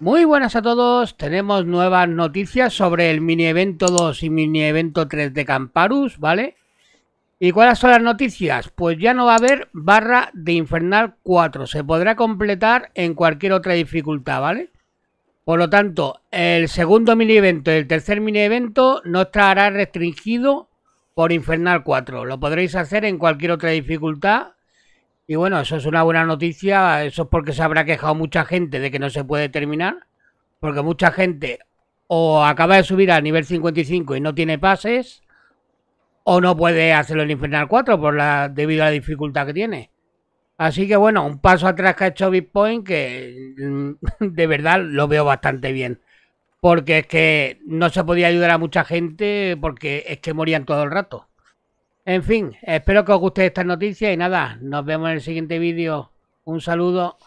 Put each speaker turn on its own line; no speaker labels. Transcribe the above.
Muy buenas a todos, tenemos nuevas noticias sobre el mini evento 2 y mini evento 3 de Camparus, ¿vale? ¿Y cuáles son las noticias? Pues ya no va a haber barra de Infernal 4, se podrá completar en cualquier otra dificultad, ¿vale? Por lo tanto, el segundo mini evento y el tercer mini evento no estará restringido por Infernal 4, lo podréis hacer en cualquier otra dificultad y bueno, eso es una buena noticia. Eso es porque se habrá quejado mucha gente de que no se puede terminar. Porque mucha gente o acaba de subir al nivel 55 y no tiene pases, o no puede hacerlo en Infernal 4 por la, debido a la dificultad que tiene. Así que bueno, un paso atrás que ha hecho Bitcoin que mm, de verdad lo veo bastante bien. Porque es que no se podía ayudar a mucha gente porque es que morían todo el rato. En fin, espero que os guste esta noticia y nada, nos vemos en el siguiente vídeo. Un saludo.